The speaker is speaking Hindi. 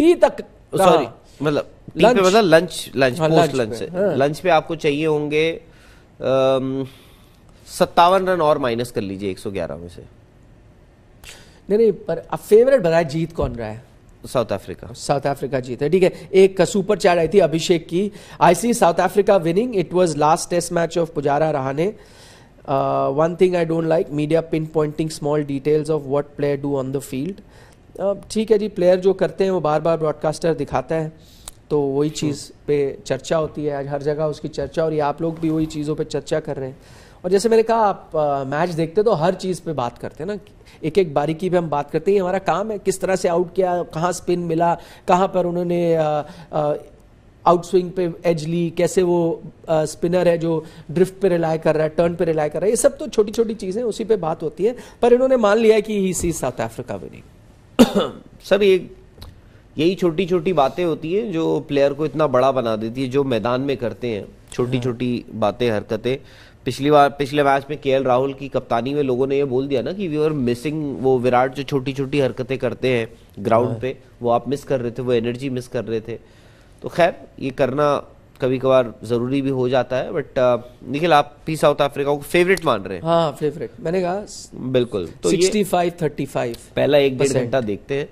टी तक सॉरी मतलब मतलब लंच लंच हाँ, पोस्ट लंच पे, हाँ। लंच पे आपको चाहिए होंगे सत्तावन रन और माइनस कर लीजिए 111 में से नहीं नहीं पर अब फेवरेट बताए जीत कौन रहा है साउथ अफ्रीका साउथ अफ्रीका जीत है ठीक है एक सुपर चैट आई थी अभिषेक की I see South Africa winning it was last test match of Pujara Rahane one thing I don't like media pin pointing small details of what player do on the field ठीक है जी प्लेयर जो करते हैं वो बार बार ब्रॉडकास्टर दिखाता है तो वही चीज़ पे चर्चा होती है आज हर जगह उसकी चर्चा और ये आप लोग भी वही चीज़ों पे चर्चा कर रहे हैं और जैसे मैंने कहा आप आ, मैच देखते तो हर चीज़ पे बात करते हैं ना एक एक बारीकी पे हम बात करते हैं हमारा काम है किस तरह से आउट किया कहाँ स्पिन मिला कहाँ पर उन्होंने आउट स्विंग पे एज ली कैसे वो आ, स्पिनर है जो ड्रिफ्ट पे रिलाय कर रहा है टर्न पे रिलाय कर रहा है ये सब तो छोटी छोटी चीज़ें उसी पे बात होती है पर इन्होंने मान लिया कि he see South Africa winning sir ये यही छोटी छोटी बातें होती हैं जो प्लेयर को इतना बड़ा बना देती है जो मैदान में करते हैं छोटी छोटी हाँ। बातें हरकतें पिछली बार पिछले मैच में के राहुल की कप्तानी में लोगों ने ये बोल दिया ना कि वी आर मिसिंग वो विराट जो छोटी छोटी हरकतें करते हैं ग्राउंड हाँ। पे वो आप मिस कर रहे थे वो एनर्जी मिस कर रहे थे तो खैर ये करना कभी कभार जरूरी भी हो जाता है बट uh, निखिल आप भी साउथ अफ्रीका को फेवरेट मान रहे हैं हाँ फेवरेट मैंने कहा बिल्कुल तो 65 35 पहला एक डेढ़ घंटा देखते हैं